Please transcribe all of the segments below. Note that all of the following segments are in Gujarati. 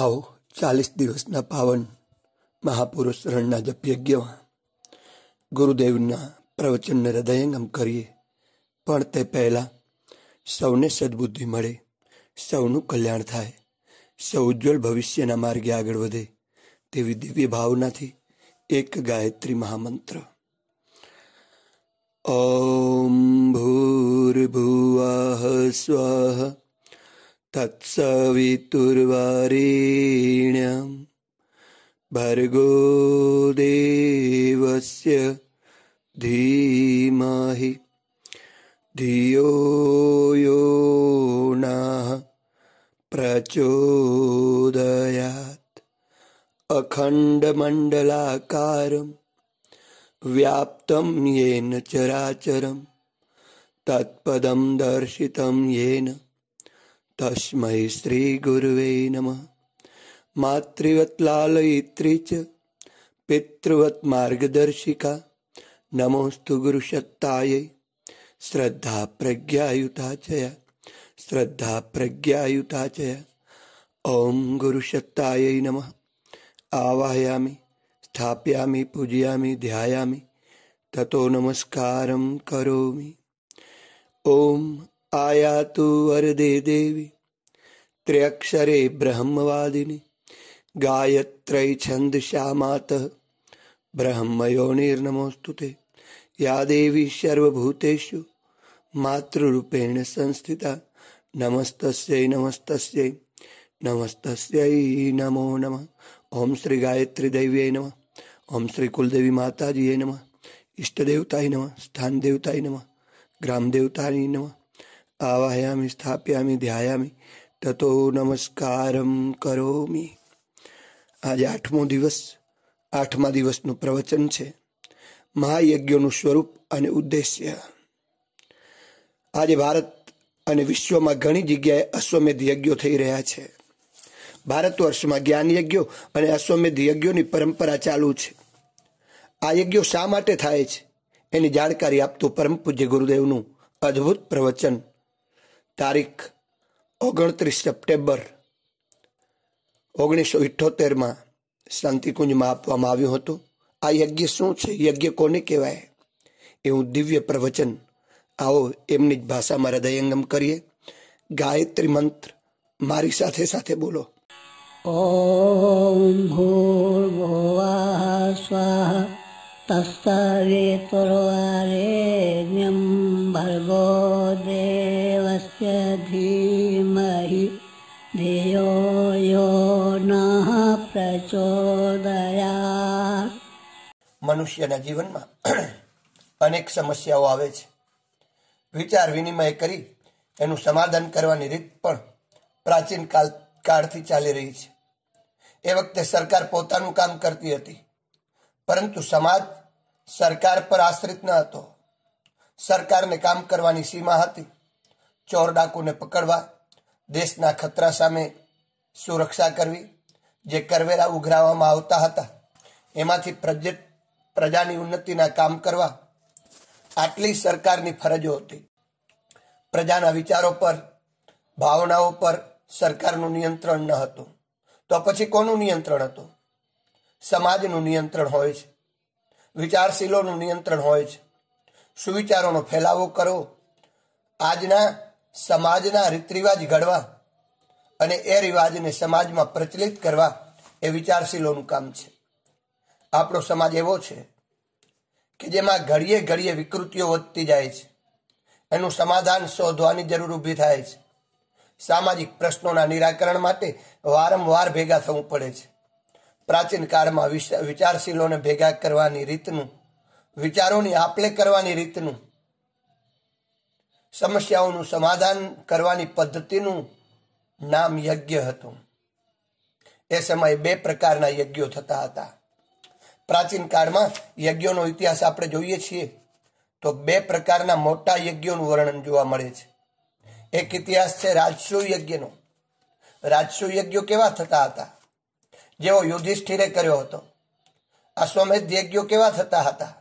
આવો ચાલીસ દિવસના પાવન મહાપુરુષ શરણના જપયજ્ઞમાં ગુરુદેવના પ્રવચનને હૃદયંગમ કરીએ પણ તે પહેલાં સૌને સદબુદ્ધિ મળે સૌનું કલ્યાણ થાય સૌ ઉજ્જવળ ભવિષ્યના માર્ગે આગળ વધે તેવી દિવ્ય ભાવનાથી એક ગાયત્રી મહામંત્ર ઓમ ભૂર્ભુવ સ્વ तत्सवितुर्वारेण्यं भर्गो देवस्य धीमहि धियो यो नः प्रचोदयात् अखण्डमण्डलाकारं व्याप्तं येन चराचरं तत्पदं दर्शितं येन તસ્મૈ શ્રી ગુરવે નમઃ માતૃવત લાલયિત્રી ચ પિતૃવત માર્ગદર્શિકા નમોસ્તુ ગુરુસત્તાય શ્રદ્ધા પ્રજ્ઞાયુતાચય શ્રદ્ધા પ્રજ્ઞાયુતાચય ઓમ ગુરુસત્તાય નમઃ આવાહયામિ સ્થાપ્યામિ પૂજયામિ ધ્યાયામિ તતો નમસ્કારમ કરોમિ ઓમ આયા તુ અરદે દેવી ત્ર્યક્ષરે બ્રહ્મવાદિની ગાયત્રય છંદ શ્યામાત બ્રહ્મયોનિર્નમોસ્તુ તે યા દેવી સર્વભૂતેષુ માતૃરૂપેણ સંસ્થિતા નમસ્તસ્ય નમસ્તસ્ય નમસ્તસ્ય નમો નમ ઓમ શ્રી ગાયત્રી દૈવ્ય નમ ઓમ શ્રી કુલદેવી માતાજીએ નમ ઇષ્ટદેવતાય નમ સ્થાન દેવતાય નમ ગ્રામ દેવતાય નમઃ આવાહયામિ સ્થાપ્યામિ ધ્યાયામિ તતો નમસ્કારમ કરોમી આજે આઠમો દિવસ આઠમા દિવસનું પ્રવચન છે મહાયજ્ઞોનું સ્વરૂપ અને ઉદ્દેશ્ય આજે ભારત અને વિશ્વમાં ઘણી જગ્યાએ અશ્વમેધ યજ્ઞો થઈ રહ્યા છે ભારત વર્ષમાં જ્ઞાન યજ્ઞો અને અશ્વમેધ યજ્ઞોની પરંપરા ચાલુ છે આ યજ્ઞો શા માટે થાય છે એની જાણકારી આપતું પરમ પૂજ્ય ગુરુદેવનું અદ્ભુત પ્રવચન તારીખ ઓગણત્રીસ સપ્ટેમ્બર ઓગણીસો ઇઠ્ઠોતેરમાં શાંતિકુંજમાં આપવામાં આવ્યું હતું આ યજ્ઞ શું છે યજ્ઞ કોને કહેવાય એવું દિવ્ય પ્રવચન આવો એમની જ ભાષામાં હૃદયંગમ કરીએ ગાયત્રી મંત્ર મારી સાથે સાથે બોલો ઓમ ભૂર સ્વાહા તસ્તરે તરવારે तस्य धीमहि धियो यो પ્રચોદયા મનુષ્યના જીવનમાં અનેક સમસ્યાઓ આવે છે વિચાર વિનિમય કરી એનું સમાધાન કરવાની રીત પણ પ્રાચીન કાલ કાળથી ચાલી રહી છે એ વખતે સરકાર પોતાનું કામ કરતી હતી પરંતુ સમાજ સરકાર પર આશ્રિત ન હતો સરકારને કામ કરવાની સીમા હતી ચોર ડાકુને પકડવા દેશના ખતરા સામે સુરક્ષા કરવી જે કરવેરા ઉઘરાવવામાં આવતા હતા એમાંથી પ્રજ પ્રજાની ઉન્નતિના કામ કરવા આટલી સરકારની ફરજો હતી પ્રજાના વિચારો પર ભાવનાઓ પર સરકારનું નિયંત્રણ ન હતું તો પછી કોનું નિયંત્રણ હતું સમાજનું નિયંત્રણ હોય છે વિચારશીલોનું નિયંત્રણ હોય છે સુવિચારોનો ફેલાવો કરો આજના સમાજના રીતરિવાજ ઘડવા અને એ રિવાજને સમાજમાં પ્રચલિત કરવા એ વિચારશીલોનું કામ છે આપણો સમાજ એવો છે કે જેમાં ઘડીએ ઘડીએ વિકૃતિઓ વધતી જાય છે એનું સમાધાન શોધવાની જરૂર ઊભી થાય છે સામાજિક પ્રશ્નોના નિરાકરણ માટે વારંવાર ભેગા થવું પડે છે પ્રાચીન કાળમાં વિચારશીલોને ભેગા કરવાની રીતનું વિચારોની આપલે કરવાની રીતનું સમસ્યાઓનું સમાધાન કરવાની પદ્ધતિનું નામ યજ્ઞ હતું એ સમયે બે પ્રકારના યજ્ઞો થતા હતા પ્રાચીન કાળમાં યજ્ઞોનો ઇતિહાસ આપણે જોઈએ છીએ તો બે પ્રકારના મોટા યજ્ઞોનું વર્ણન જોવા મળે છે એક ઇતિહાસ છે રાજસુ યજ્ઞનો રાજસુ યજ્ઞો કેવા થતા હતા જેવો યુધિષ્ઠિરે કર્યો હતો અશ્વમેધ યજ્ઞો કેવા થતા હતા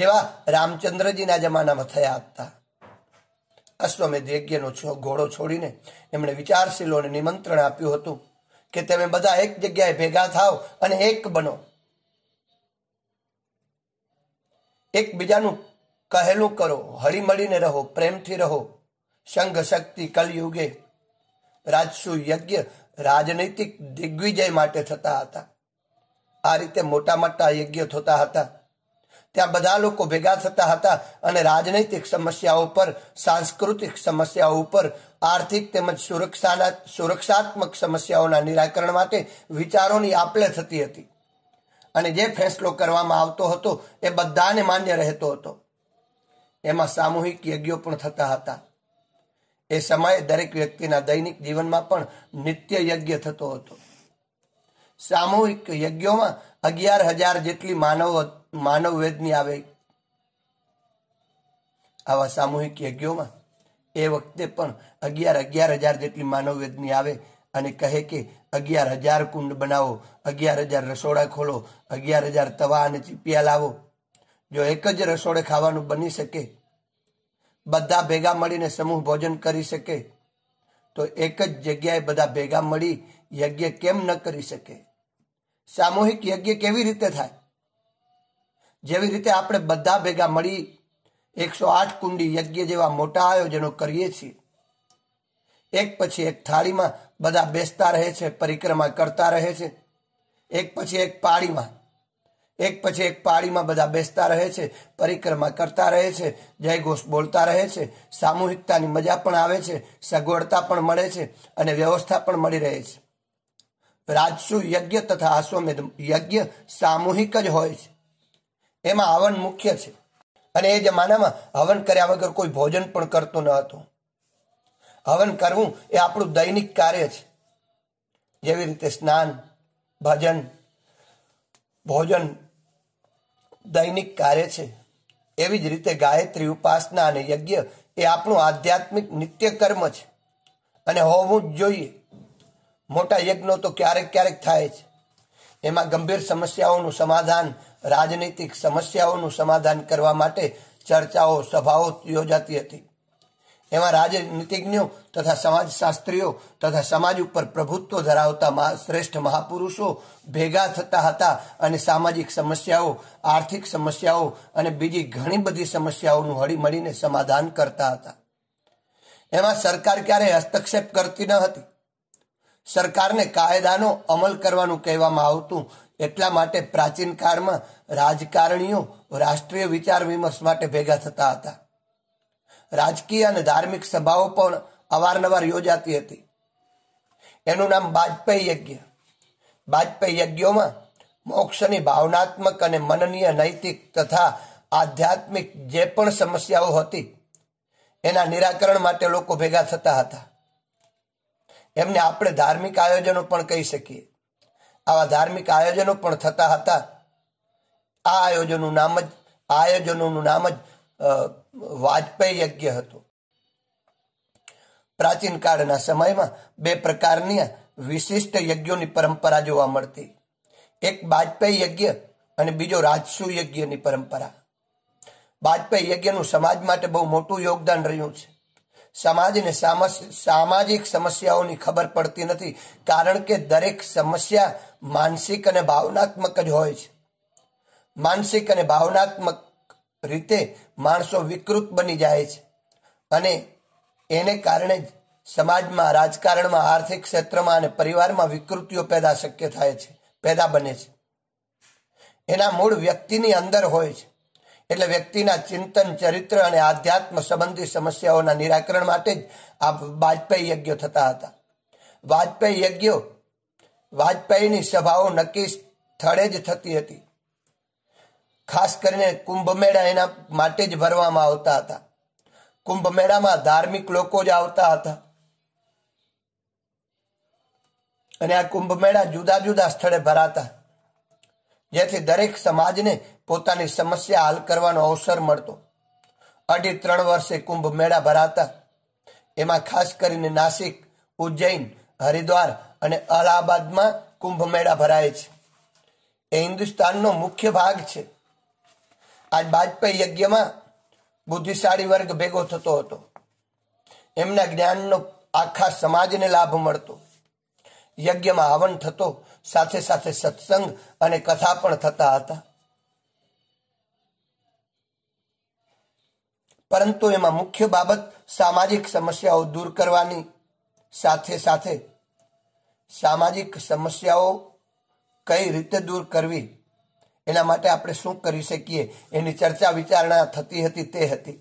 જેવા રામચંદ્રજીના જમાનામાં થયા હતા અશ્વમેધ યજ્ઞનો ઘોડો છોડીને એમણે વિચારશીલોને નિમંત્રણ આપ્યું હતું કે તમે બધા એક જગ્યાએ ભેગા થાવ અને એક બનો એકબીજાનું કહેલું કરો હળીમળીને રહો પ્રેમથી રહો સંઘ શક્તિ કલયુગે રાજસુ યજ્ઞ રાજનૈતિક દિગ્વિજય માટે થતા હતા આ રીતે મોટા મોટા યજ્ઞ થતા હતા ત્યાં બધા લોકો ભેગા થતા હતા અને રાજનૈતિક સમસ્યાઓ પર સાંસ્કૃતિક સમસ્યાઓ ઉપર આર્થિક તેમજ સુરક્ષાના સુરક્ષાત્મક સમસ્યાઓના નિરાકરણ માટે વિચારોની આપલે થતી હતી અને જે ફેંસલો કરવામાં આવતો હતો એ બધાને માન્ય રહેતો હતો એમાં સામૂહિક યજ્ઞો પણ થતા હતા એ સમયે દરેક વ્યક્તિના દૈનિક જીવનમાં પણ નિત્ય યજ્ઞ થતો હતો સામૂહિક યજ્ઞોમાં અગિયાર હજાર જેટલી માનવ માનવ વેદની આવે આવા સામૂહિક યજ્ઞોમાં એ વખતે પણ અગિયાર અગિયાર હજાર જેટલી માનવ વેદની આવે અને કહે કે અગિયાર હજાર કુંડ બનાવો અગિયાર હજાર રસોડા ખોલો અગિયાર હજાર તવા અને ચીપિયા લાવો જો એક જ રસોડે ખાવાનું બની શકે બધા ભેગા મળીને સમૂહ ભોજન કરી શકે તો એક જ જગ્યાએ બધા ભેગા મળી યજ્ઞ કેમ ન કરી શકે સામૂહિક યજ્ઞ કેવી રીતે થાય જેવી રીતે આપણે બધા ભેગા મળી એકસો આઠ કુંડી યજ્ઞ જેવા મોટા આયોજનો કરીએ છીએ એક પછી એક થાળીમાં બધા બેસતા રહે છે પરિક્રમા કરતા રહે છે એક પછી એક પાળીમાં એક પછી એક પાળીમાં બધા બેસતા રહે છે પરિક્રમા કરતા રહે છે જય જયઘોષ બોલતા રહે છે સામૂહિકતાની મજા પણ આવે છે સગવડતા પણ મળે છે અને વ્યવસ્થા પણ મળી રહે છે રાજસુ યજ્ઞ તથા અશ્વમેધ યજ્ઞ સામૂહિક જ હોય છે એમાં હવન મુખ્ય છે અને એ જમાનામાં હવન કર્યા વગર કોઈ ભોજન પણ કરતો ન હતો હવન કરવું એ આપણું દૈનિક કાર્ય છે જેવી રીતે સ્નાન ભજન ભોજન દૈનિક કાર્ય છે એવી જ રીતે ગાયત્રી ઉપાસના અને યજ્ઞ એ આપણું આધ્યાત્મિક નિત્ય કર્મ છે અને હોવું જ જોઈએ મોટા યજ્ઞો તો ક્યારેક ક્યારેક થાય છે એમાં ગંભીર સમસ્યાઓનું સમાધાન રાજનૈતિક સમસ્યાઓનું સમાધાન કરવા માટે ચર્ચાઓ સભાઓ યોજાતી હતી એમાં રાજનીતિજ્ઞો તથા સમાજશાસ્ત્રીઓ તથા સમાજ ઉપર પ્રભુત્વ ધરાવતા શ્રેષ્ઠ મહાપુરુષો ભેગા થતા હતા અને સામાજિક સમસ્યાઓ આર્થિક સમસ્યાઓ અને બીજી ઘણી બધી સમસ્યાઓનું હળીમળીને સમાધાન કરતા હતા એમાં સરકાર ક્યારેય હસ્તક્ષેપ કરતી ન હતી સરકારને કાયદાનો અમલ કરવાનું કહેવામાં આવતું એટલા માટે પ્રાચીન કાળમાં રાજકારણીઓ રાષ્ટ્રીય વિચાર વિમર્શ માટે ભેગા થતા હતા રાજકીય અને ધાર્મિક સભાઓ પણ અવારનવાર યોજાતી હતી એનું નામ બાજપેયી યજ્ઞ બાજપેયી યજ્ઞોમાં મોક્ષની ભાવનાત્મક અને મનનીય નૈતિક તથા આધ્યાત્મિક જે પણ સમસ્યાઓ હતી એના નિરાકરણ માટે લોકો ભેગા થતા હતા એમને આપણે ધાર્મિક આયોજનો પણ કહી શકીએ આવા ધાર્મિક આયોજનો પણ થતા હતા આ આયોજનનું નામ જ આયોજનોનું નામ જ વાજપેયી યજ્ઞ હતું પ્રાચીન કાળના સમયમાં બે પ્રકારની વિશિષ્ટ યજ્ઞોની પરંપરા જોવા મળતી એક વાજપેયી યજ્ઞ અને બીજો રાજસુ યજ્ઞની પરંપરા વાજપેયી યજ્ઞનું સમાજ માટે બહુ મોટું યોગદાન રહ્યું છે સમાજને સામાજિક સમસ્યાઓની ખબર પડતી નથી કારણ કે દરેક સમસ્યા માનસિક અને ભાવનાત્મક જ હોય છે માનસિક અને ભાવનાત્મક રીતે માણસો વિકૃત બની જાય છે અને એને કારણે જ સમાજમાં રાજકારણમાં આર્થિક ક્ષેત્રમાં અને પરિવારમાં વિકૃતિઓ પેદા શક્ય થાય છે પેદા બને છે એના મૂળ વ્યક્તિની અંદર હોય છે એટલે વ્યક્તિના ચિંતન ચરિત્ર અને આધ્યાત્મ સંબંધી સમસ્યાઓના નિરાકરણ માટે જ આ વાજપેયી યજ્ઞો થતા હતા વાજપેયી યજ્ઞો વાજપેયીની સભાઓ નક્કી સ્થળે જ થતી હતી ખાસ કરીને કુંભમેળા એના માટે જ ભરવામાં આવતા હતા કુંભમેળામાં ધાર્મિક લોકો જ આવતા હતા અને આ કુંભમેળા જુદા જુદા સ્થળે ભરાતા જેથી દરેક સમાજને પોતાની સમસ્યા હલ કરવાનો અવસર મળતો અઢી ત્રણ વર્ષે કુંભમેળા ભરાતા એમાં ખાસ કરીને નાસિક ઉજ્જૈન હરિદ્વાર અને અલ્હાબાદમાં કુંભમેળા ભરાય છે એ હિન્દુસ્તાનનો મુખ્ય ભાગ છે આજ વાજપેયી યજ્ઞમાં બુદ્ધિશાળી વર્ગ ભેગો થતો હતો એમના જ્ઞાનનો આખા સમાજને લાભ મળતો યજ્ઞમાં હવન થતો સાથે સાથે સત્સંગ અને કથા પણ થતા હતા પરંતુ એમાં મુખ્ય બાબત સામાજિક સમસ્યાઓ દૂર કરવાની સાથે સાથે સામાજિક સમસ્યાઓ કઈ રીતે દૂર કરવી એના માટે આપણે શું કરી શકીએ એની ચર્ચા વિચારણા થતી હતી તે હતી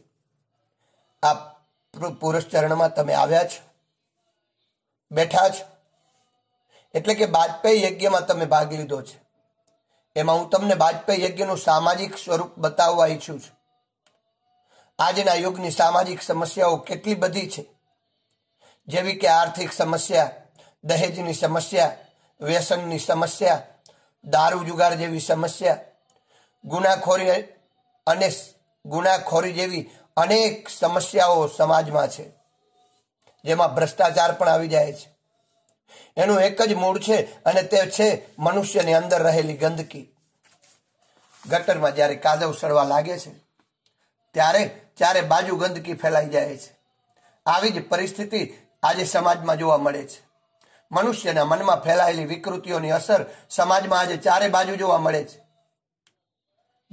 આ પુરુષ ચરણમાં તમે આવ્યા છો બેઠા છો એટલે કે બાજપેયી યજ્ઞમાં તમે ભાગ લીધો છે એમાં હું તમને બાજપેયી યજ્ઞનું સામાજિક સ્વરૂપ બતાવવા ઈચ્છું છું આજના યુગની સામાજિક સમસ્યાઓ કેટલી બધી છે જેવી કે આર્થિક સમસ્યા દહેજની સમસ્યા વ્યસનની સમસ્યા દારૂ જુગાર જેવી સમસ્યા ગુનાખોરી અને ગુનાખોરી જેવી અનેક સમસ્યાઓ સમાજમાં છે જેમાં ભ્રષ્ટાચાર પણ આવી જાય છે એનું એક જ મૂળ છે અને તે છે મનુષ્યની અંદર રહેલી ગંદકી ગટરમાં જ્યારે કાદવ સડવા લાગે છે ત્યારે ચારે બાજુ ગંદકી ફેલાઈ જાય છે આવી જ પરિસ્થિતિ આજે સમાજમાં જોવા મળે છે મનુષ્યના મનમાં ફેલાયેલી વિકૃતિઓની અસર સમાજમાં આજે ચારે બાજુ જોવા મળે છે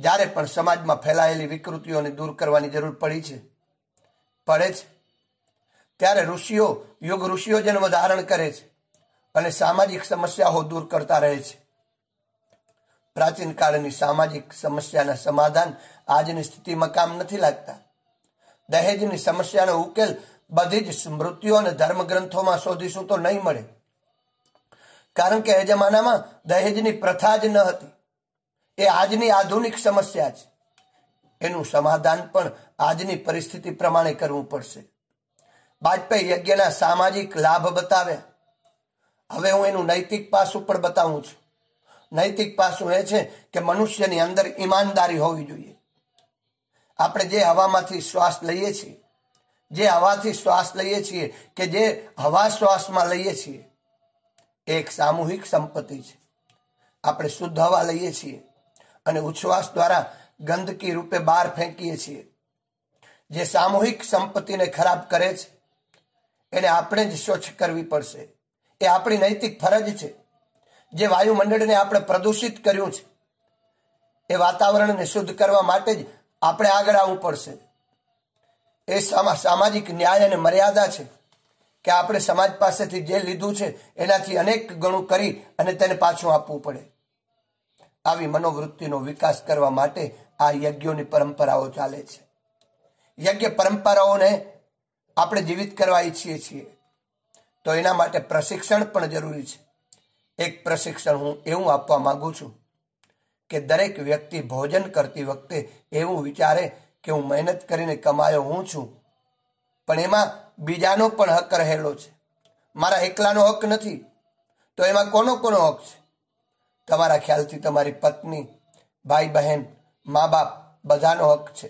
જ્યારે પણ સમાજમાં ફેલાયેલી વિકૃતિઓને દૂર કરવાની જરૂર પડી છે પડે છે ત્યારે ઋષિઓ યુગ ઋષિઓ જન્મ ધારણ કરે છે અને સામાજિક સમસ્યાઓ દૂર કરતા રહે છે પ્રાચીન કાળની સામાજિક સમસ્યાના સમાધાન આજની સ્થિતિમાં કામ નથી લાગતા દહેજની સમસ્યાનો ઉકેલ બધી જ સ્મૃતિઓ અને ધર્મગ્રંથોમાં શોધીશું તો નહીં મળે કારણ કે એ જમાનામાં દહેજની પ્રથા જ ન હતી એ આજની આધુનિક સમસ્યા છે એનું સમાધાન પણ આજની પરિસ્થિતિ પ્રમાણે કરવું પડશે વાજપેયી યજ્ઞના સામાજિક લાભ બતાવ્યા હવે હું એનું નૈતિક પાસું પણ બતાવું છું નૈતિક પાસું એ છે કે મનુષ્યની અંદર ઈમાનદારી હોવી જોઈએ આપણે જે હવામાંથી શ્વાસ લઈએ છીએ જે હવાથી શ્વાસ લઈએ છીએ કે જે હવા શ્વાસમાં લઈએ છીએ એક સામૂહિક સંપત્તિ છે આપણે શુદ્ધ હવા લઈએ છીએ અને ઉચ્છવાસ દ્વારા ગંદકી રૂપે બહાર ફેંકીએ છીએ જે સામૂહિક સંપત્તિને ખરાબ કરે છે એને આપણે જ સ્વચ્છ કરવી પડશે એ આપણી નૈતિક ફરજ છે જે વાયુમંડળને આપણે પ્રદૂષિત કર્યું છે એ વાતાવરણને શુદ્ધ કરવા માટે જ આપણે આગળ આવવું પડશે એ સામાજિક ન્યાય અને મર્યાદા છે કે આપણે સમાજ પાસેથી જે લીધું છે એનાથી અનેક ગણું કરી અને તેને પાછું આપવું પડે આવી મનોવૃત્તિનો વિકાસ કરવા માટે આ યજ્ઞોની પરંપરાઓ ચાલે છે યજ્ઞ પરંપરાઓને આપણે જીવિત કરવા ઈચ્છીએ છીએ તો એના માટે પ્રશિક્ષણ પણ જરૂરી છે એક પ્રશિક્ષણ હું એવું આપવા માગું છું કે દરેક વ્યક્તિ ભોજન કરતી વખતે એવું વિચારે કે હું મહેનત કરીને કમાયો હું છું પણ એમાં બીજાનો પણ હક રહેલો છે મારા એકલાનો હક નથી તો એમાં કોનો કોનો હક છે તમારા ખ્યાલથી તમારી પત્ની ભાઈ બહેન મા બાપ બધાનો હક છે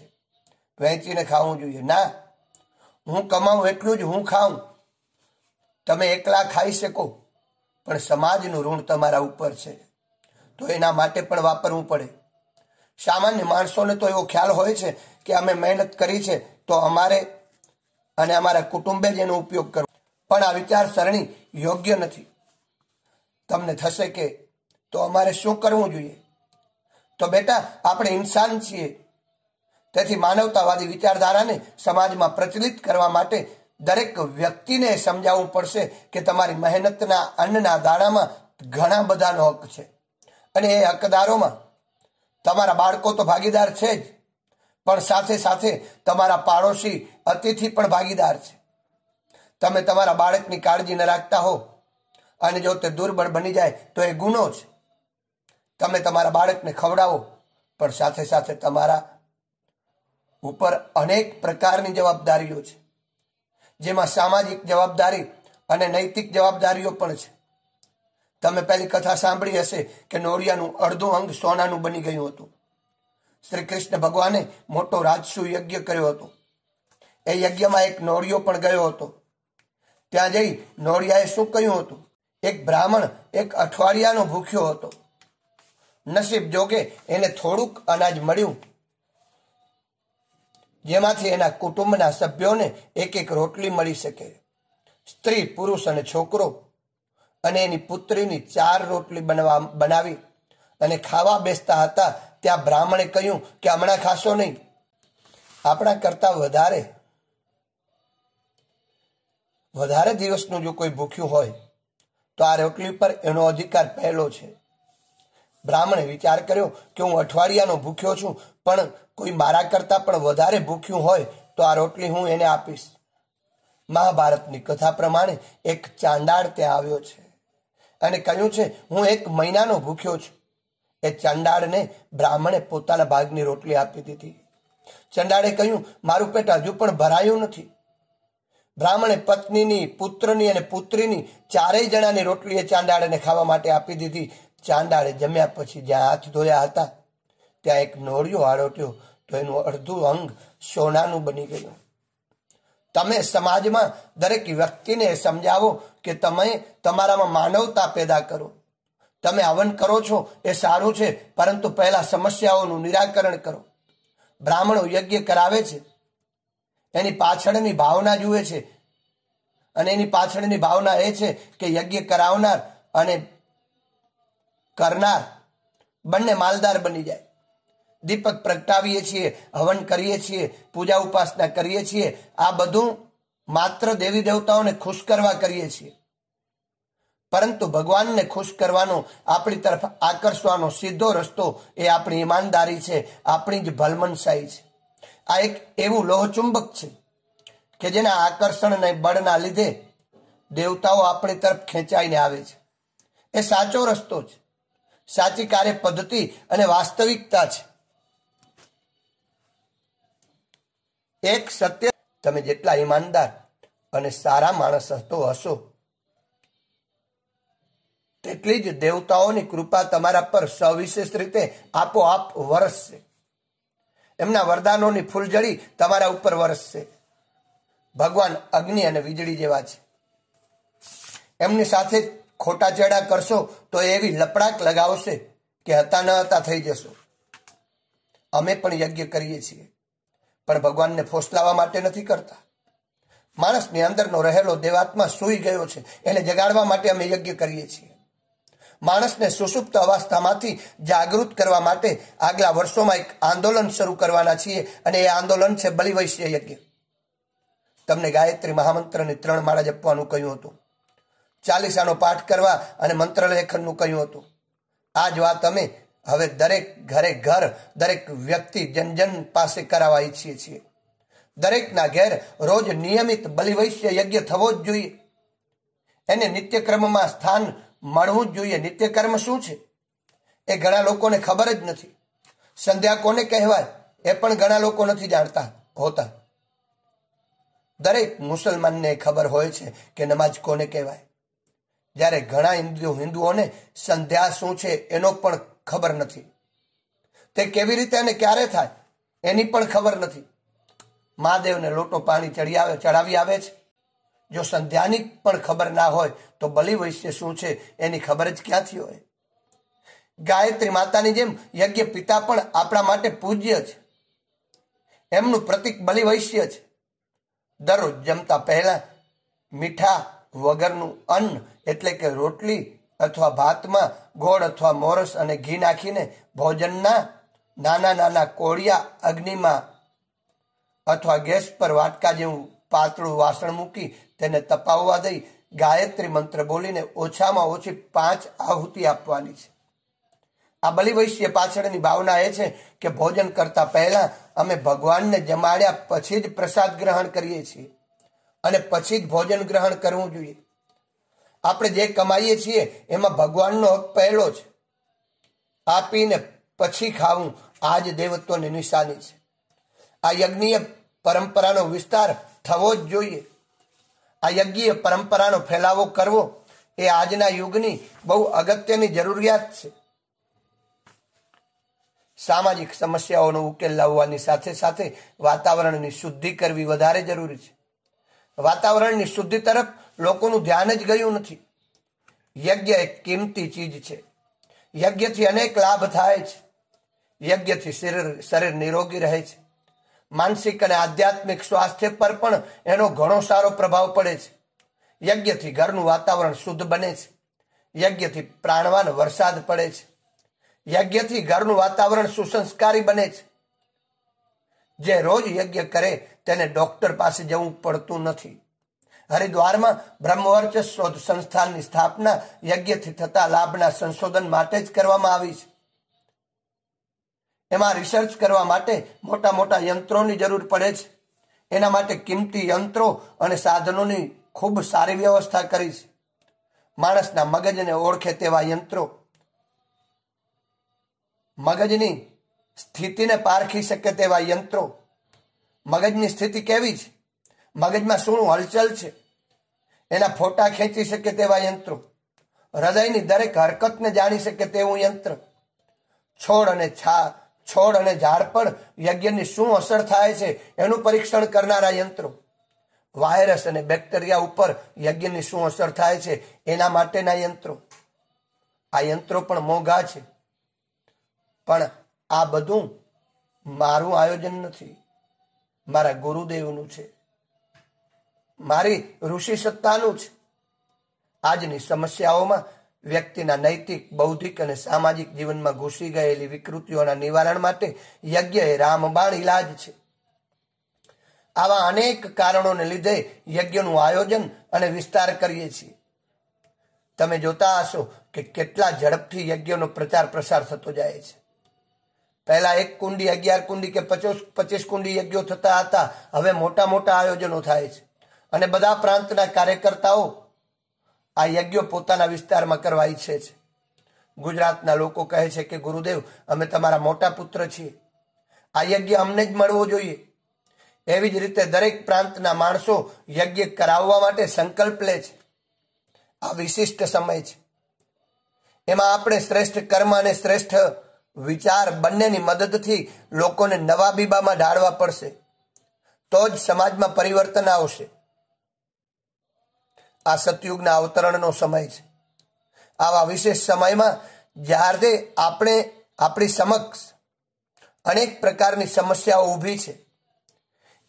વહેંચીને ખાવું જોઈએ ના હું કમાઉં એટલું જ હું ખાઉં તમે એકલા ખાઈ શકો પણ સમાજનું ઋણ તમારા ઉપર છે તો એના માટે પણ વાપરવું પડે સામાન્ય માણસોને તો એવો ખ્યાલ હોય છે કે અમે મહેનત કરી છે તો અમારે અને અમારા કુટુંબે જ એનો ઉપયોગ કરવો પણ આ વિચારસરણી યોગ્ય નથી તમને થશે કે તો અમારે શું કરવું જોઈએ તો બેટા આપણે ઇન્સાન છીએ તેથી માનવતાવાદી વિચારધારાને સમાજમાં પ્રચલિત કરવા માટે દરેક વ્યક્તિને સમજાવવું પડશે કે તમારી મહેનતના અન્નના દાણામાં ઘણા બધાનો હક છે અને એ હકદારોમાં તમારા બાળકો તો ભાગીદાર છે જ પણ સાથે સાથે તમારા પાડોશી અતિથિ પણ ભાગીદાર છે તમે તમારા બાળકની કાળજી ન રાખતા હો અને જો તે દુર્બળ બની જાય તો એ ગુનો છે તમે તમારા બાળકને ખવડાવો પણ સાથે સાથે તમારા ઉપર અનેક પ્રકારની જવાબદારીઓ છે જેમાં સામાજિક જવાબદારી અને નૈતિક જવાબદારીઓ પણ છે તમે પહેલી કથા સાંભળી હશે કે નોરિયાનું અડધું અંગ સોનાનું બની ગયું હતું શ્રી કૃષ્ણ ભગવાને મોટો રાજસુ યજ્ઞ કર્યો હતો એ યજ્ઞમાં એક નોળિયો પણ ગયો હતો ત્યાં જઈ નોળિયાએ શું કહ્યું હતું એક બ્રાહ્મણ એક અઠવાડિયાનો ભૂખ્યો હતો નસીબ જોકે એને થોડુંક અનાજ મળ્યું જેમાંથી એના કુટુંબના સભ્યોને એક એક રોટલી મળી શકે સ્ત્રી પુરુષ અને છોકરો અને એની પુત્રીની ચાર રોટલી બનવા બનાવી અને ખાવા બેસતા હતા ત્યાં બ્રાહ્મણે કહ્યું કે હમણાં ખાશો નહીં આપણા કરતા વધારે વધારે દિવસનું જો કોઈ ભૂખ્યું હોય તો આ રોટલી પર એનો અધિકાર પહેલો છે બ્રાહ્મણે વિચાર કર્યો કે હું અઠવાડિયાનો ભૂખ્યો છું પણ કોઈ મારા કરતાં પણ વધારે ભૂખ્યું હોય તો આ રોટલી હું એને આપીશ મહાભારતની કથા પ્રમાણે એક ચાંડાળ ત્યાં આવ્યો છે અને કહ્યું છે હું એક મહિનાનો ભૂખ્યો છું એ ચંડાળને બ્રાહ્મણે પોતાના ભાગની રોટલી આપી દીધી ચંડાળે કહ્યું મારું પેટ હજુ પણ ભરાયું નથી બ્રાહ્મણે પત્નીની પુત્રની અને પુત્રીની ચારેય જણાની રોટલી એ ચાંડાળને ખાવા માટે આપી દીધી ચાંડાળે જમ્યા પછી જ્યાં હાથ ધોયા હતા ત્યાં એક નોળિયો આડોટ્યો તો એનું અડધું અંગ સોનાનું બની ગયું તમે સમાજમાં દરેક વ્યક્તિને સમજાવો કે તમે તમારામાં માનવતા પેદા કરો તમે હવન કરો છો એ સારું છે પરંતુ પહેલા સમસ્યાઓનું નિરાકરણ કરો બ્રાહ્મણો યજ્ઞ કરાવે છે એની પાછળની ભાવના જુએ છે અને એની પાછળની ભાવના એ છે કે યજ્ઞ કરાવનાર અને કરનાર બંને માલદાર બની જાય દીપક પ્રગટાવીએ છીએ હવન કરીએ છીએ પૂજા ઉપાસના કરીએ છીએ આ બધું માત્ર દેવી દેવતાઓને ખુશ કરવા કરીએ છીએ પરંતુ ભગવાનને ખુશ કરવાનો આપણી તરફ આકર્ષવાનો સીધો રસ્તો એ આપણી ઈમાનદારી છે આપણી જ ભલમનશાહી છે આ એક એવું લોહચુંબક છે કે જેના આકર્ષણને બળના લીધે દેવતાઓ આપણી તરફ ખેંચાઈને આવે છે એ સાચો રસ્તો છે સાચી કાર્ય પદ્ધતિ અને વાસ્તવિકતા છે એક સત્ય તમે જેટલા ઈમાનદાર અને સારા માણસ હતો હશો તેટલી જ દેવતાઓની કૃપા તમારા પર સવિશેષ રીતે આપોઆપ વરસશે એમના વરદાનોની ફૂલઝડી તમારા ઉપર વરસશે ભગવાન અગ્નિ અને વીજળી જેવા છે એમની સાથે ખોટા ચેડા કરશો તો એવી લપડાક લગાવશે કે હતા ન હતા થઈ જશો અમે પણ યજ્ઞ કરીએ છીએ પણ ભગવાનને ફોસલાવા માટે નથી કરતા માણસની અંદરનો રહેલો દેવાત્મા સૂઈ ગયો છે એને જગાડવા માટે અમે યજ્ઞ કરીએ છીએ માણસને સુષુપ્ત અવસ્થામાંથી જાગૃત કરવા માટે આગલા વર્ષોમાં એક આંદોલન શરૂ કરવાના છીએ અને એ આંદોલન છે બલિવૈશ્ય યજ્ઞ તમને ગાયત્રી મહામંત્રને ત્રણ માળા જપવાનું કહ્યું હતું ચાલીસાનો પાઠ કરવા અને મંત્ર લેખનનું કહ્યું હતું આ જ વાત અમે હવે દરેક ઘરે ઘર દરેક વ્યક્તિ જનજન પાસે કરાવવા ઈચ્છીએ છીએ દરેકના ઘેર રોજ નિયમિત બલિવૈશ્ય યજ્ઞ થવો જ જોઈએ એને નિત્યક્રમમાં સ્થાન મળવું જ જોઈએ નિત્યકર્મ શું છે એ ઘણા લોકોને ખબર જ નથી સંધ્યા કોને કહેવાય એ પણ ઘણા લોકો નથી જાણતા હોતા દરેક મુસલમાનને ખબર હોય છે કે નમાજ કોને કહેવાય જ્યારે ઘણા હિન્દુ હિન્દુઓને સંધ્યા શું છે એનો પણ ખબર નથી તે કેવી રીતે અને ક્યારે થાય એની પણ ખબર નથી મહાદેવને લોટો પાણી ચડી આવે ચડાવી આવે છે જો સંધ્યાની પણ ખબર ના હોય તો બલિ વૈશ્ય શું છે એની ખબર જ ક્યાંથી હોય ગાયત્રી માતાની જેમ યજ્ઞ પિતા પણ આપણા માટે પૂજ્ય છે એમનું પ્રતિક બલિ વૈશ્ય છે દરરોજ જમતા પહેલા મીઠા વગરનું અન્ન એટલે કે રોટલી અથવા ભાતમાં ગોળ અથવા મોરસ અને ઘી નાખીને ભોજનના નાના નાના કોળિયા અગ્નિમાં અથવા ગેસ પર વાટકા જેવું પાતળું વાસણ મૂકી તેને તપાવવા દઈ ગાયત્રી મંત્ર બોલીને ઓછામાં ઓછી પાંચ આહુતિ આપવાની છે આ બલિવૈશ્ય પાછળની ભાવના એ છે કે ભોજન કરતા પહેલા અમે ભગવાનને જમાડ્યા પછી જ પ્રસાદ ગ્રહણ કરીએ છીએ અને પછી જ ભોજન ગ્રહણ કરવું જોઈએ આપણે જે કમાઈએ છીએ એમાં ભગવાનનો હક પહેલો છે આપીને પછી ખાવું આ જ દેવત્વની નિશાની છે આ યજ્ઞીય પરંપરાનો વિસ્તાર થવો જ જોઈએ આ યજ્ઞ પરંપરાનો ફેલાવો કરવો એ આજના યુગની બહુ અગત્યની જરૂરિયાત છે સામાજિક સમસ્યાઓનો ઉકેલ લાવવાની સાથે સાથે વાતાવરણની શુદ્ધિ કરવી વધારે જરૂરી છે વાતાવરણની શુદ્ધિ તરફ લોકોનું ધ્યાન જ ગયું નથી યજ્ઞ એક કિંમતી ચીજ છે યજ્ઞથી અનેક લાભ થાય છે યજ્ઞથી શરીર શરીર નિરોગી રહે છે માનસિક અને આધ્યાત્મિક સ્વાસ્થ્ય પર પણ એનો ઘણો સારો પ્રભાવ પડે છે યજ્ઞથી ઘરનું વાતાવરણ શુદ્ધ બને છે યજ્ઞથી પ્રાણવાન વરસાદ પડે છે યજ્ઞથી ઘરનું વાતાવરણ સુસંસ્કારી બને છે જે રોજ યજ્ઞ કરે તેને ડોક્ટર પાસે જવું પડતું નથી હરિદ્વારમાં બ્રહ્મવર્ચ શોધ સંસ્થાનની સ્થાપના યજ્ઞથી થતા લાભના સંશોધન માટે જ કરવામાં આવી છે એમાં રિસર્ચ કરવા માટે મોટા મોટા યંત્રોની જરૂર પડે છે એના માટે કિંમતી યંત્રો અને સાધનોની ખૂબ સારી વ્યવસ્થા કરી છે માણસના મગજને ઓળખે તેવા યંત્રો મગજની સ્થિતિને પારખી શકે તેવા યંત્રો મગજની સ્થિતિ કેવી છે મગજમાં શું હલચલ છે એના ફોટા ખેંચી શકે તેવા યંત્રો હૃદયની દરેક હરકતને જાણી શકે તેવું યંત્ર છોડ અને છા છોડ અને ઝાડ પર યજ્ઞની શું અસર થાય છે એનું પરીક્ષણ કરનારા યંત્રો વાયરસ અને બેક્ટેરિયા ઉપર યજ્ઞની શું અસર થાય છે એના માટેના યંત્રો આ યંત્રો પણ મોંઘા છે પણ આ બધું મારું આયોજન નથી મારા ગુરુદેવનું છે મારી ઋષિ સત્તાનું છે આજની સમસ્યાઓમાં વ્યક્તિના નૈતિક બૌદ્ધિક અને સામાજિક જીવનમાં ઘૂસી ગયેલી વિકૃતિઓના નિવારણ માટે યજ્ઞ એ રામબાણ ઇલાજ છે આવા અનેક કારણોને લીધે યજ્ઞનું આયોજન અને વિસ્તાર કરીએ છીએ તમે જોતા હશો કે કેટલા ઝડપથી યજ્ઞનો પ્રચાર પ્રસાર થતો જાય છે પહેલા એક કુંડી અગિયાર કુંડી કે પચોસ પચીસ કુંડી યજ્ઞો થતા હતા હવે મોટા મોટા આયોજનો થાય છે અને બધા પ્રાંતના કાર્યકર્તાઓ આ યજ્ઞો પોતાના વિસ્તારમાં કરવા ઈચ્છે છે ગુજરાતના લોકો કહે છે કે ગુરુદેવ અમે તમારા મોટા પુત્ર છીએ આ યજ્ઞ અમને જ મળવો જોઈએ એવી જ રીતે દરેક પ્રાંતના માણસો યજ્ઞ કરાવવા માટે સંકલ્પ લે છે આ વિશિષ્ટ સમય છે એમાં આપણે શ્રેષ્ઠ કર્મ અને શ્રેષ્ઠ વિચાર બંનેની મદદથી લોકોને નવા બીબામાં ઢાળવા પડશે તો જ સમાજમાં પરિવર્તન આવશે આ સતયુગના અવતરણનો સમય છે આવા વિશેષ સમયમાં જ્યારે આપણે આપણી સમક્ષ અનેક પ્રકારની સમસ્યાઓ ઊભી છે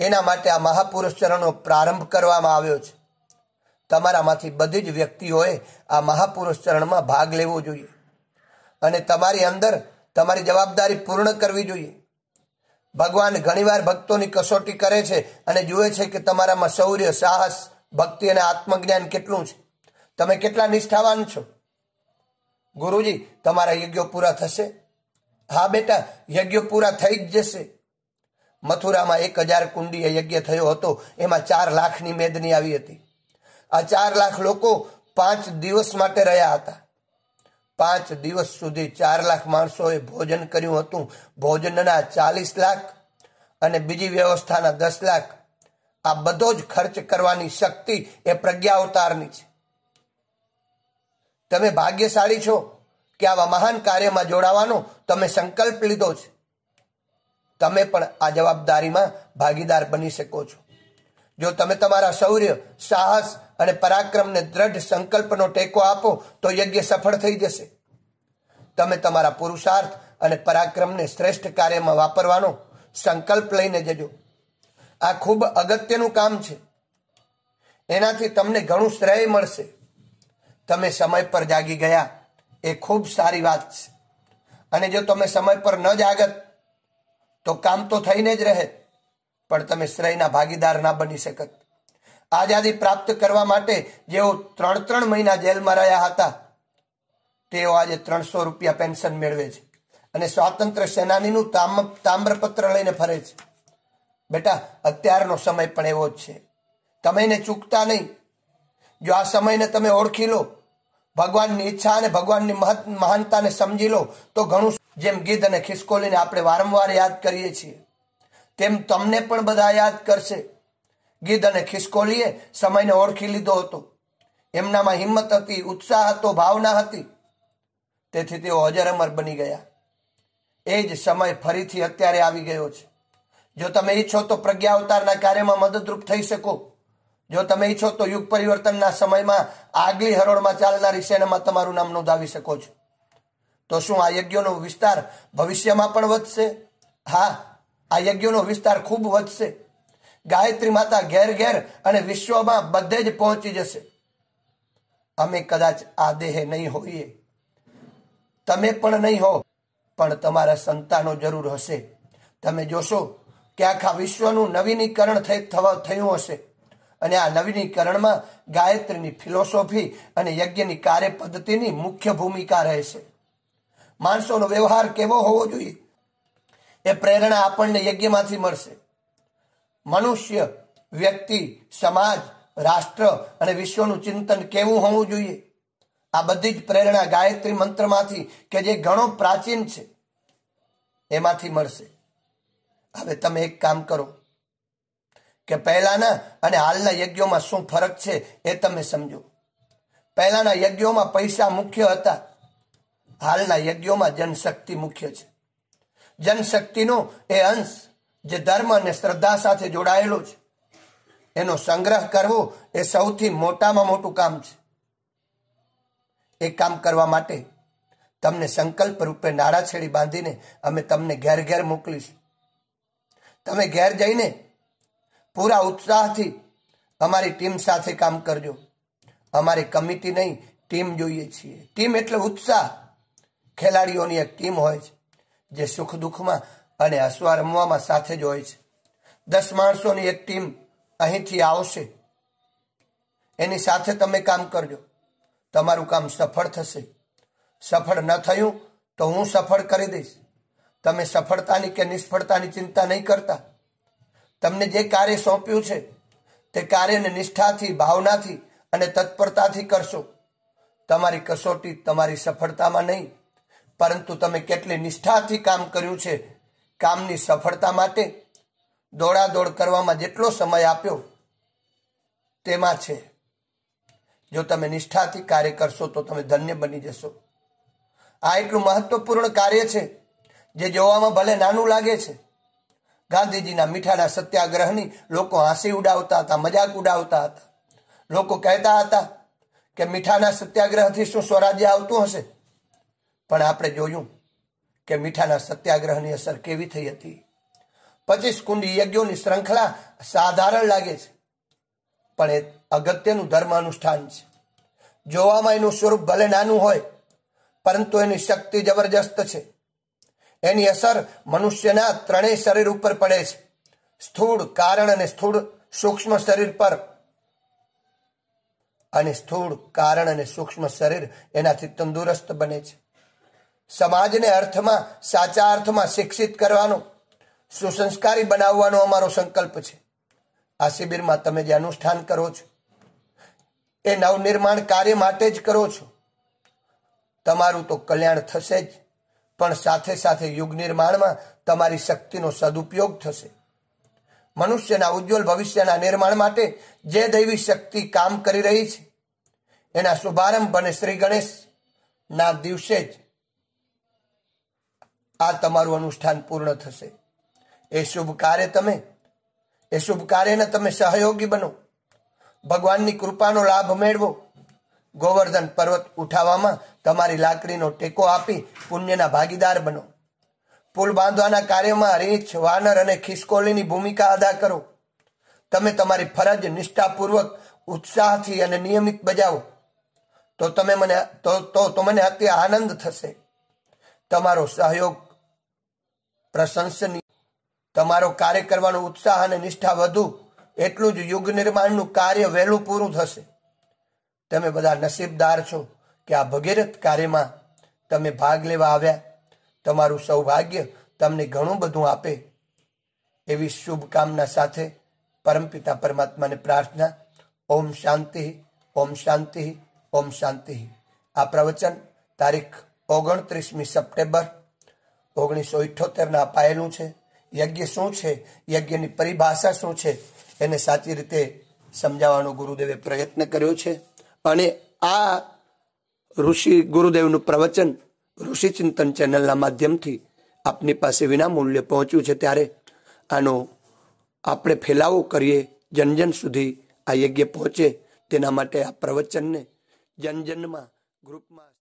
એના માટે આ મહાપુરુષ ચરણનો પ્રારંભ કરવામાં આવ્યો છે તમારામાંથી બધી જ વ્યક્તિઓએ આ મહાપુરુષ ચરણમાં ભાગ લેવો જોઈએ અને તમારી અંદર તમારી જવાબદારી પૂર્ણ કરવી જોઈએ ભગવાન ઘણીવાર ભક્તોની કસોટી કરે છે અને જુએ છે કે તમારામાં શૌર્ય સાહસ ભક્તિ અને આત્મજ્ઞાન કેટલું છે તમે કેટલા નિષ્ઠાવાન છો ગુરુજી તમારા યજ્ઞો પૂરા થશે હા બેટા યજ્ઞો પૂરા થઈ જ જશે મથુરામાં એક હજાર કુંડીએ યજ્ઞ થયો હતો એમાં ચાર લાખની મેદની આવી હતી આ ચાર લાખ લોકો પાંચ દિવસ માટે રહ્યા હતા પાંચ દિવસ સુધી ચાર લાખ માણસોએ ભોજન કર્યું હતું ભોજનના ચાલીસ લાખ અને બીજી વ્યવસ્થાના દસ લાખ આ બધો જ ખર્ચ કરવાની શક્તિ એ પ્રજ્ઞા અવતારની છે તમે ભાગ્યશાળી છો કે આવા મહાન કાર્યમાં જોડાવાનો તમે સંકલ્પ લીધો છે તમે પણ આ જવાબદારીમાં ભાગીદાર બની શકો છો જો તમે તમારા શૌર્ય સાહસ અને પરાક્રમને દ્રઢ સંકલ્પનો ટેકો આપો તો યજ્ઞ સફળ થઈ જશે તમે તમારા પુરુષાર્થ અને પરાક્રમને શ્રેષ્ઠ કાર્યમાં વાપરવાનો સંકલ્પ લઈને જજો આ ખૂબ અગત્યનું કામ છે એનાથી તમને ઘણું શ્રેય મળશે તમે સમય પર જાગી ગયા એ ખૂબ સારી વાત છે અને જો તમે સમય પર ન જાગત તો કામ તો થઈને જ રહે પણ તમે શ્રેયના ભાગીદાર ના બની શકત આઝાદી પ્રાપ્ત કરવા માટે જેઓ ત્રણ ત્રણ મહિના જેલમાં રહ્યા હતા તેઓ આજે ત્રણસો રૂપિયા પેન્શન મેળવે છે અને સ્વાતંત્ર્ય સેનાનીનું તામ્રપત્ર લઈને ફરે છે બેટા અત્યારનો સમય પણ એવો જ છે તમે એને ચૂકતા નહીં જો આ સમયને તમે ઓળખી લો ભગવાનની ઈચ્છા અને ભગવાનની મહત મહાનતાને સમજી લો તો ઘણું જેમ ગીધ અને ખિસકોલીને આપણે વારંવાર યાદ કરીએ છીએ તેમ તમને પણ બધા યાદ કરશે ગીત અને ખિસકોલીએ સમયને ઓળખી લીધો હતો એમનામાં હિંમત હતી ઉત્સાહ હતો ભાવના હતી તેથી તેઓ અજર અમર બની ગયા એ જ સમય ફરીથી અત્યારે આવી ગયો છે જો તમે ઈચ્છો તો પ્રજ્ઞા અવતારના કાર્યમાં મદદરૂપ થઈ શકો જો તમે ઈચ્છો તો યુગ પરિવર્તનના સમયમાં આગલી હરોળમાં ચાલનારી સેનામાં તમારું નામ નોંધાવી શકો છો તો શું આ યજ્ઞોનો વિસ્તાર ભવિષ્યમાં પણ વધશે હા આ યજ્ઞોનો વિસ્તાર ખૂબ વધશે ગાયત્રી માતા ઘેર ઘેર અને વિશ્વમાં બધે જ પહોંચી જશે અમે કદાચ આ દેહે નહીં હોઈએ તમે પણ નહીં હો પણ તમારા સંતાનો જરૂર હશે તમે જોશો કે આખા વિશ્વનું નવીનીકરણ થવા થયું હશે અને આ નવીનીકરણમાં ગાયત્રીની ફિલોસોફી અને યજ્ઞની કાર્ય પદ્ધતિની મુખ્ય ભૂમિકા રહેશે માણસોનો વ્યવહાર કેવો હોવો જોઈએ એ પ્રેરણા આપણને યજ્ઞમાંથી મળશે મનુષ્ય વ્યક્તિ સમાજ રાષ્ટ્ર અને વિશ્વનું ચિંતન કેવું હોવું જોઈએ આ બધી જ પ્રેરણા ગાયત્રી મંત્રમાંથી કે જે ઘણો પ્રાચીન છે એમાંથી મળશે હવે તમે એક કામ કરો કે પહેલાના અને હાલના યજ્ઞોમાં શું ફરક છે એ તમે સમજો પહેલાના યજ્ઞોમાં પૈસા મુખ્ય હતા હાલના યજ્ઞોમાં જનશક્તિ મુખ્ય છે જનશક્તિનો એ અંશ જે ધર્મ અને શ્રદ્ધા સાથે જોડાયેલો છે એનો સંગ્રહ કરવો એ સૌથી મોટામાં મોટું કામ છે એ કામ કરવા માટે તમને સંકલ્પ રૂપે નાડા છેડી બાંધીને અમે તમને ઘેર ઘેર મોકલીશું તમે ઘેર જઈને પૂરા ઉત્સાહથી અમારી ટીમ સાથે કામ કરજો અમારી કમિટી નહીં ટીમ જોઈએ છીએ ટીમ એટલે ઉત્સાહ ખેલાડીઓની એક ટીમ હોય છે જે સુખ દુઃખમાં અને હસવા રમવામાં સાથે જ હોય છે દસ માણસોની એક ટીમ અહીંથી આવશે એની સાથે તમે કામ કરજો તમારું કામ સફળ થશે સફળ ન થયું તો હું સફળ કરી દઈશ તમે સફળતાની કે નિષ્ફળતાની ચિંતા નહીં કરતા તમને જે કાર્ય સોંપ્યું છે તે કાર્યને નિષ્ઠાથી ભાવનાથી અને તત્પરતાથી કરશો તમારી કસોટી તમારી સફળતામાં નહીં પરંતુ તમે કેટલી નિષ્ઠાથી કામ કર્યું છે કામની સફળતા માટે દોડાદોડ કરવામાં જેટલો સમય આપ્યો તેમાં છે જો તમે નિષ્ઠાથી કાર્ય કરશો તો તમે ધન્ય બની જશો આ એટલું મહત્વપૂર્ણ કાર્ય છે જે જોવામાં ભલે નાનું લાગે છે ગાંધીજીના મીઠાના સત્યાગ્રહની લોકો હાંસી ઉડાવતા હતા મજાક ઉડાવતા હતા લોકો કહેતા હતા કે મીઠાના સત્યાગ્રહથી શું સ્વરાજ્ય આવતું હશે પણ આપણે જોયું કે મીઠાના સત્યાગ્રહની અસર કેવી થઈ હતી પચીસ કુંડી યજ્ઞોની શ્રંખલા સાધારણ લાગે છે પણ એ અગત્યનું ધર્મ અનુષ્ઠાન છે જોવામાં એનું સ્વરૂપ ભલે નાનું હોય પરંતુ એની શક્તિ જબરજસ્ત છે એની અસર મનુષ્યના ત્રણેય શરીર ઉપર પડે છે સ્થૂળ કારણ અને સ્થૂળ સૂક્ષ્મ શરીર પર અને સ્થૂળ કારણ અને સૂક્ષ્મ શરીર એનાથી તંદુરસ્ત બને છે સમાજને અર્થમાં સાચા અર્થમાં શિક્ષિત કરવાનો સુસંસ્કારી બનાવવાનો અમારો સંકલ્પ છે આ શિબિરમાં તમે જે અનુષ્ઠાન કરો છો એ નવનિર્માણ કાર્ય માટે જ કરો છો તમારું તો કલ્યાણ થશે જ પણ સાથે સાથે યુગ નિર્માણમાં તમારી શક્તિનો સદુપયોગ થશે મનુષ્યના ઉજ્જવલ ભવિષ્યના નિર્માણ માટે જે દૈવી શક્તિ કામ કરી રહી છે એના શુભારંભ અને શ્રી ગણેશના દિવસે જ આ તમારું અનુષ્ઠાન પૂર્ણ થશે એ શુભ કાર્ય તમે એ શુભ કાર્યને તમે સહયોગી બનો ભગવાનની કૃપાનો લાભ મેળવો ગોવર્ધન પર્વત ઉઠાવવામાં તમારી લાકડીનો ટેકો આપી પુણ્યના ભાગીદાર બનો પુલ બાંધવાના કાર્યમાં રીંછ વાનર અને ખિસકોલીની ભૂમિકા અદા કરો તમે તમારી ફરજ નિષ્ઠાપૂર્વક ઉત્સાહથી અને નિયમિત બજાવો તો તમે મને તો તો મને અતિ આનંદ થશે તમારો સહયોગ પ્રશંસનીય તમારો કાર્ય કરવાનો ઉત્સાહ અને નિષ્ઠા વધુ એટલું જ યુગ નિર્માણનું કાર્ય વહેલું પૂરું થશે તમે બધા નસીબદાર છો કે આ ભગીરથ કાર્યમાં તમે ભાગ લેવા આવ્યા તમારું સૌભાગ્ય તમને ઘણું બધું આપે એવી શુભકામના સાથે પરમપિતા પરમાત્માને પ્રાર્થના ઓમ શાંતિ ઓમ શાંતિ ઓમ શાંતિ આ પ્રવચન તારીખ ઓગણત્રીસમી સપ્ટેમ્બર ઓગણીસો ઇઠ્ઠોતેરના અપાયેલું છે યજ્ઞ શું છે યજ્ઞની પરિભાષા શું છે એને સાચી રીતે સમજાવવાનો ગુરુદેવે પ્રયત્ન કર્યો છે અને આ ઋષિ ગુરુદેવનું પ્રવચન ઋષિ ચિંતન ચેનલના માધ્યમથી આપની પાસે વિનામૂલ્યે પહોંચ્યું છે ત્યારે આનો આપણે ફેલાવો કરીએ જનજન સુધી આ યજ્ઞ પહોંચે તેના માટે આ પ્રવચનને જનજનમાં ગ્રુપમાં